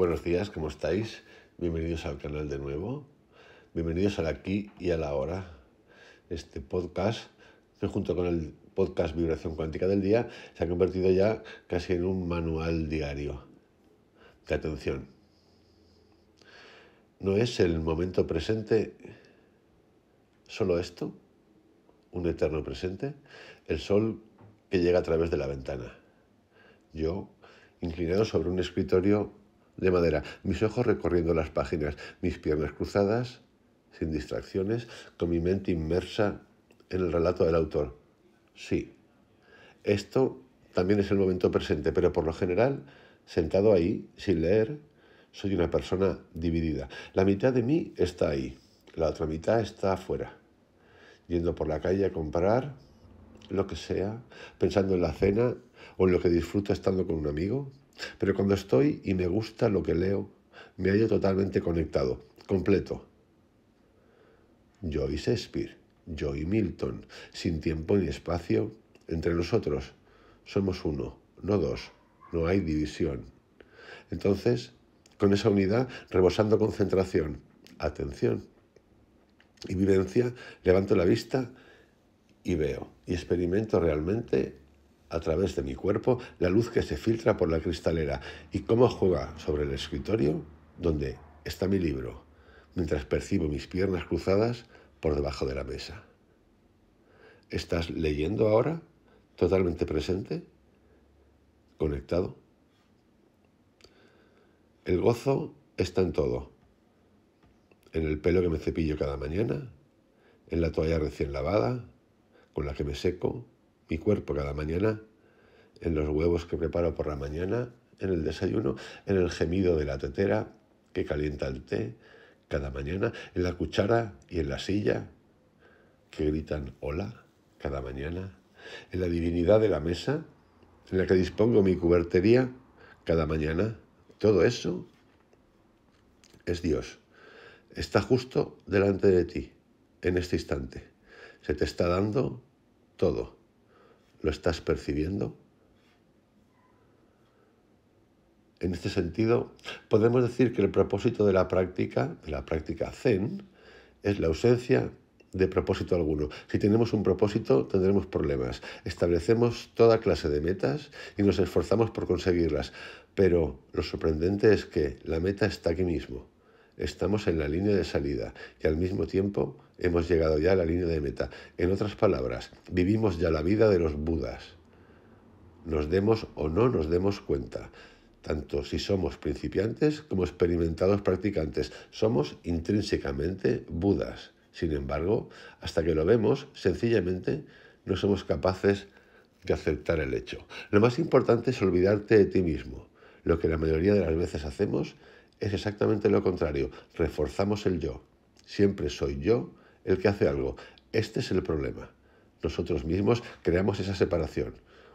Buenos días, ¿cómo estáis? Bienvenidos al canal de nuevo. Bienvenidos al aquí y a la hora. Este podcast, junto con el podcast Vibración Cuántica del Día, se ha convertido ya casi en un manual diario de atención. ¿No es el momento presente solo esto? ¿Un eterno presente? El sol que llega a través de la ventana. Yo, inclinado sobre un escritorio de madera, mis ojos recorriendo las páginas, mis piernas cruzadas, sin distracciones, con mi mente inmersa en el relato del autor. Sí, esto también es el momento presente, pero por lo general, sentado ahí, sin leer, soy una persona dividida. La mitad de mí está ahí, la otra mitad está afuera, yendo por la calle a comprar lo que sea, pensando en la cena o en lo que disfruto estando con un amigo, pero cuando estoy y me gusta lo que leo, me hallo totalmente conectado, completo. Yo y Shakespeare, yo y Milton, sin tiempo ni espacio, entre nosotros somos uno, no dos, no hay división. Entonces, con esa unidad, rebosando concentración, atención y vivencia, levanto la vista y veo y experimento realmente a través de mi cuerpo la luz que se filtra por la cristalera y cómo juega sobre el escritorio donde está mi libro, mientras percibo mis piernas cruzadas por debajo de la mesa. ¿Estás leyendo ahora? ¿Totalmente presente? ¿Conectado? El gozo está en todo. En el pelo que me cepillo cada mañana, en la toalla recién lavada, con la que me seco, mi cuerpo cada mañana, en los huevos que preparo por la mañana, en el desayuno, en el gemido de la tetera que calienta el té cada mañana, en la cuchara y en la silla que gritan hola cada mañana, en la divinidad de la mesa en la que dispongo mi cubertería cada mañana. Todo eso es Dios. Está justo delante de ti en este instante. Se te está dando todo. ¿Lo estás percibiendo? En este sentido, podemos decir que el propósito de la práctica, de la práctica zen, es la ausencia de propósito alguno. Si tenemos un propósito, tendremos problemas. Establecemos toda clase de metas y nos esforzamos por conseguirlas. Pero lo sorprendente es que la meta está aquí mismo. Estamos en la línea de salida y al mismo tiempo Hemos llegado ya a la línea de meta. En otras palabras, vivimos ya la vida de los Budas. Nos demos o no nos demos cuenta. Tanto si somos principiantes como experimentados practicantes, somos intrínsecamente Budas. Sin embargo, hasta que lo vemos, sencillamente no somos capaces de aceptar el hecho. Lo más importante es olvidarte de ti mismo. Lo que la mayoría de las veces hacemos es exactamente lo contrario. Reforzamos el yo. Siempre soy yo el que hace algo. Este es el problema. Nosotros mismos creamos esa separación.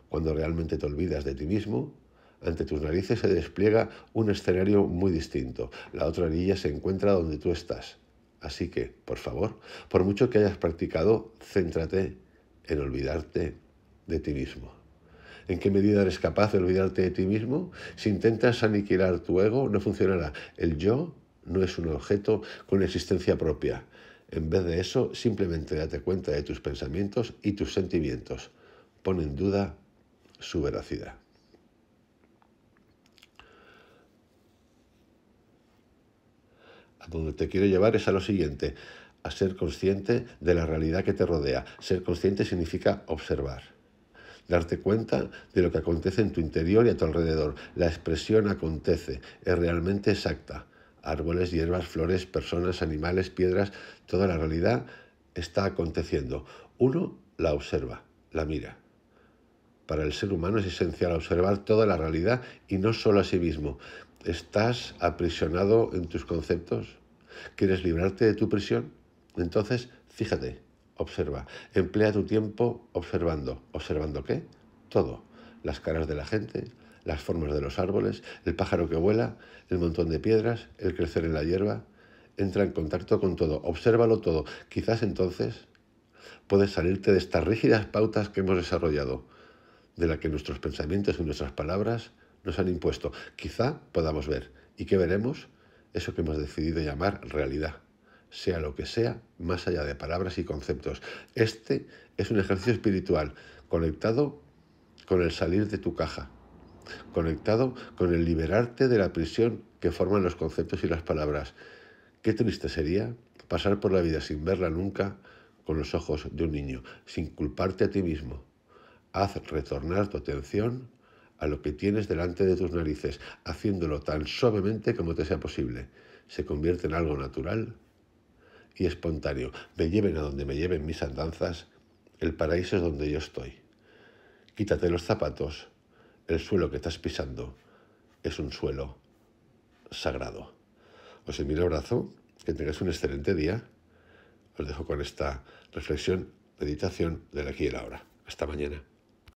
Cuando realmente te olvidas de ti mismo, ante tus narices se despliega un escenario muy distinto. La otra orilla se encuentra donde tú estás. Así que, por favor, por mucho que hayas practicado, céntrate en olvidarte de ti mismo. ¿En qué medida eres capaz de olvidarte de ti mismo? Si intentas aniquilar tu ego, no funcionará. El yo no es un objeto con existencia propia. En vez de eso, simplemente date cuenta de tus pensamientos y tus sentimientos. Pon en duda su veracidad. A donde te quiero llevar es a lo siguiente, a ser consciente de la realidad que te rodea. Ser consciente significa observar darte cuenta de lo que acontece en tu interior y a tu alrededor. La expresión acontece es realmente exacta árboles, hierbas, flores, personas, animales, piedras, toda la realidad está aconteciendo. Uno la observa, la mira. Para el ser humano es esencial observar toda la realidad y no solo a sí mismo. ¿Estás aprisionado en tus conceptos? ¿Quieres librarte de tu prisión? Entonces, fíjate, observa. Emplea tu tiempo observando. ¿Observando qué? Todo. Las caras de la gente, las formas de los árboles, el pájaro que vuela, el montón de piedras, el crecer en la hierba. Entra en contacto con todo, obsérvalo todo. Quizás entonces puedes salirte de estas rígidas pautas que hemos desarrollado, de la que nuestros pensamientos y nuestras palabras nos han impuesto. Quizá podamos ver. ¿Y qué veremos? Eso que hemos decidido llamar realidad sea lo que sea, más allá de palabras y conceptos. Este es un ejercicio espiritual conectado con el salir de tu caja, conectado con el liberarte de la prisión que forman los conceptos y las palabras. Qué triste sería pasar por la vida sin verla nunca con los ojos de un niño, sin culparte a ti mismo. Haz retornar tu atención a lo que tienes delante de tus narices, haciéndolo tan suavemente como te sea posible. Se convierte en algo natural y espontáneo. Me lleven a donde me lleven mis andanzas, el paraíso es donde yo estoy. Quítate los zapatos, el suelo que estás pisando es un suelo sagrado. Os envío un abrazo, que tengáis un excelente día. Os dejo con esta reflexión, meditación del aquí y la ahora. Hasta mañana.